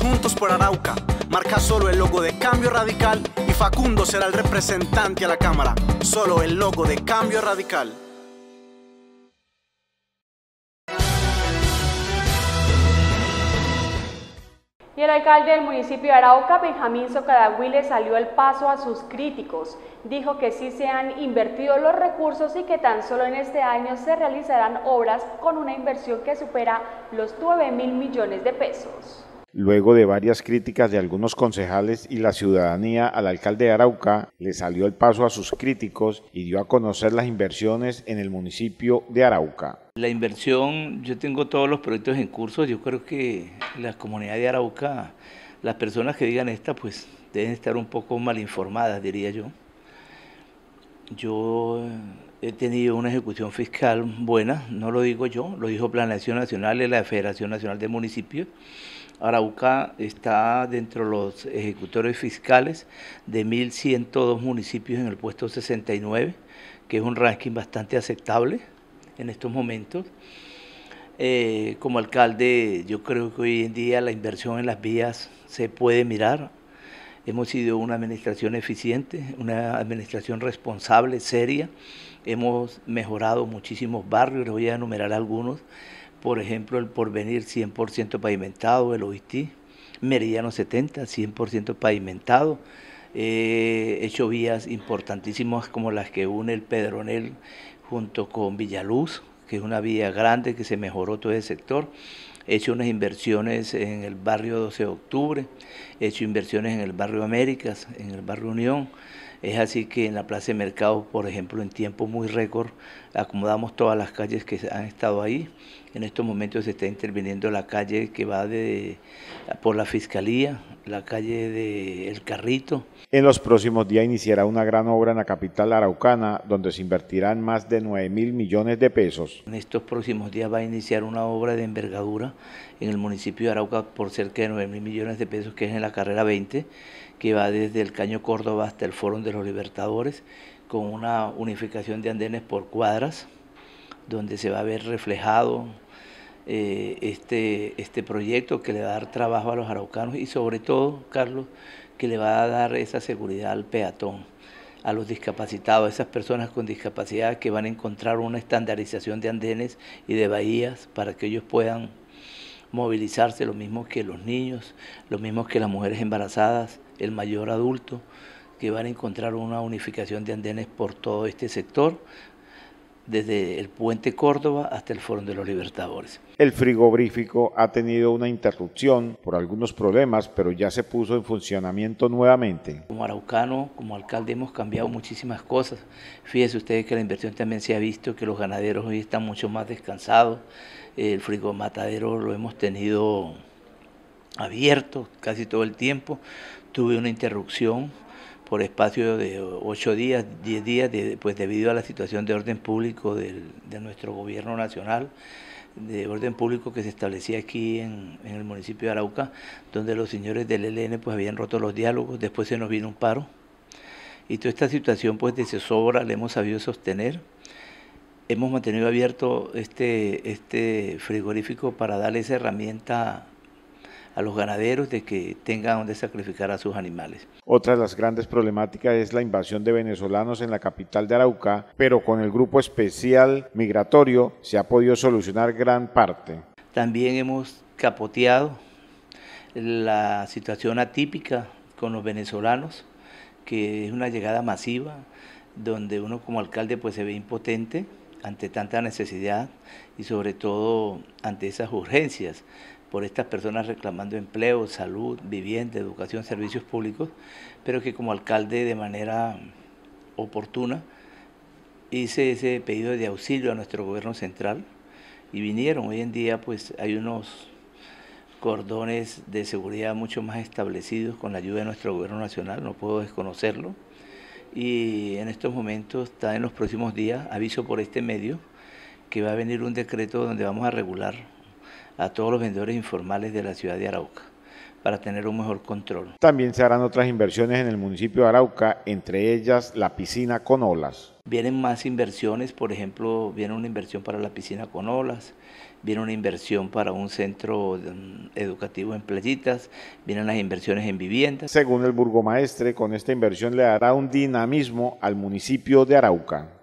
juntos por Arauca. Marca solo el logo de Cambio Radical y Facundo será el representante a la Cámara. Solo el logo de Cambio Radical. Y el alcalde del municipio de Arauca, Benjamín Socadahui, le salió al paso a sus críticos. Dijo que sí se han invertido los recursos y que tan solo en este año se realizarán obras con una inversión que supera los 9 mil millones de pesos. Luego de varias críticas de algunos concejales y la ciudadanía al alcalde de Arauca, le salió el paso a sus críticos y dio a conocer las inversiones en el municipio de Arauca. La inversión, yo tengo todos los proyectos en curso, yo creo que la comunidad de Arauca, las personas que digan esta, pues deben estar un poco mal informadas, diría yo. Yo he tenido una ejecución fiscal buena, no lo digo yo, lo dijo Planeación Nacional y la Federación Nacional de Municipios. Arauca está dentro de los ejecutores fiscales de 1.102 municipios en el puesto 69, que es un ranking bastante aceptable en estos momentos. Eh, como alcalde, yo creo que hoy en día la inversión en las vías se puede mirar. Hemos sido una administración eficiente, una administración responsable, seria. Hemos mejorado muchísimos barrios, les voy a enumerar algunos por ejemplo, el Porvenir 100% pavimentado, el OIT, Meridiano 70, 100% pavimentado. Eh, he hecho vías importantísimas como las que une el Pedronel junto con Villaluz, que es una vía grande que se mejoró todo el sector. He hecho unas inversiones en el barrio 12 de octubre, he hecho inversiones en el barrio Américas, en el barrio Unión. Es así que en la Plaza de Mercado, por ejemplo, en tiempo muy récord, acomodamos todas las calles que han estado ahí. En estos momentos se está interviniendo la calle que va de, por la Fiscalía, la calle de Carrito. En los próximos días iniciará una gran obra en la capital araucana, donde se invertirán más de 9 mil millones de pesos. En estos próximos días va a iniciar una obra de envergadura en el municipio de Arauca por cerca de 9 mil millones de pesos, que es en la carrera 20 que va desde el Caño Córdoba hasta el Foro de los Libertadores, con una unificación de andenes por cuadras, donde se va a ver reflejado eh, este, este proyecto que le va a dar trabajo a los araucanos y sobre todo, Carlos, que le va a dar esa seguridad al peatón, a los discapacitados, a esas personas con discapacidad que van a encontrar una estandarización de andenes y de bahías para que ellos puedan movilizarse, lo mismo que los niños, lo mismo que las mujeres embarazadas, el mayor adulto, que van a encontrar una unificación de andenes por todo este sector, desde el puente Córdoba hasta el Foro de los Libertadores. El frigorífico ha tenido una interrupción por algunos problemas, pero ya se puso en funcionamiento nuevamente. Como araucano, como alcalde hemos cambiado muchísimas cosas. Fíjense ustedes que la inversión también se ha visto, que los ganaderos hoy están mucho más descansados. El frigomatadero lo hemos tenido abierto casi todo el tiempo. Tuve una interrupción por espacio de ocho días, 10 días, pues debido a la situación de orden público de nuestro gobierno nacional, de orden público que se establecía aquí en, el municipio de Arauca, donde los señores del ELN pues habían roto los diálogos, después se nos vino un paro. Y toda esta situación pues de zozobra la hemos sabido sostener. Hemos mantenido abierto este, este frigorífico para darle esa herramienta a los ganaderos de que tengan donde sacrificar a sus animales. Otra de las grandes problemáticas es la invasión de venezolanos en la capital de Arauca, pero con el grupo especial migratorio se ha podido solucionar gran parte. También hemos capoteado la situación atípica con los venezolanos, que es una llegada masiva, donde uno como alcalde pues se ve impotente ante tanta necesidad y sobre todo ante esas urgencias por estas personas reclamando empleo, salud, vivienda, educación, servicios públicos, pero que como alcalde de manera oportuna hice ese pedido de auxilio a nuestro gobierno central y vinieron. Hoy en día pues hay unos cordones de seguridad mucho más establecidos con la ayuda de nuestro gobierno nacional, no puedo desconocerlo. Y en estos momentos está en los próximos días, aviso por este medio, que va a venir un decreto donde vamos a regular a todos los vendedores informales de la ciudad de Arauca para tener un mejor control. También se harán otras inversiones en el municipio de Arauca, entre ellas la piscina con olas. Vienen más inversiones, por ejemplo, viene una inversión para la piscina con olas, viene una inversión para un centro mm, educativo en playitas, vienen las inversiones en viviendas. Según el burgomaestre, con esta inversión le dará un dinamismo al municipio de Arauca.